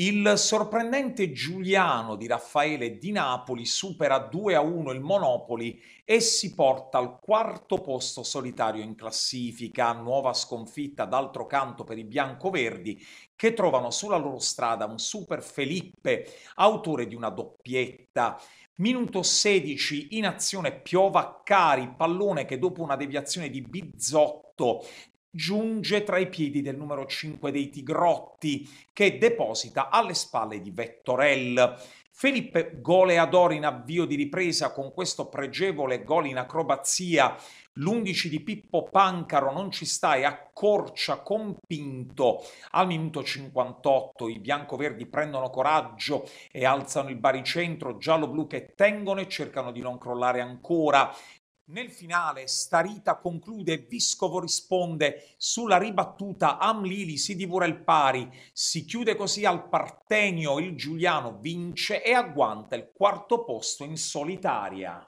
Il sorprendente Giuliano di Raffaele di Napoli supera 2 a 1 il Monopoli e si porta al quarto posto solitario in classifica. Nuova sconfitta d'altro canto per i biancoverdi che trovano sulla loro strada un super Felipe, autore di una doppietta. Minuto 16 in azione Piova Cari, pallone che dopo una deviazione di Bizzotto giunge tra i piedi del numero 5 dei Tigrotti, che deposita alle spalle di Vettorel. Felipe Goleador in avvio di ripresa con questo pregevole gol in acrobazia. L'11 di Pippo Pancaro non ci sta e accorcia compinto al minuto 58. I biancoverdi prendono coraggio e alzano il baricentro giallo-blu che tengono e cercano di non crollare ancora. Nel finale Starita conclude, Viscovo risponde, sulla ribattuta Amlili si divora il pari, si chiude così al Partenio, il Giuliano vince e agguanta il quarto posto in solitaria.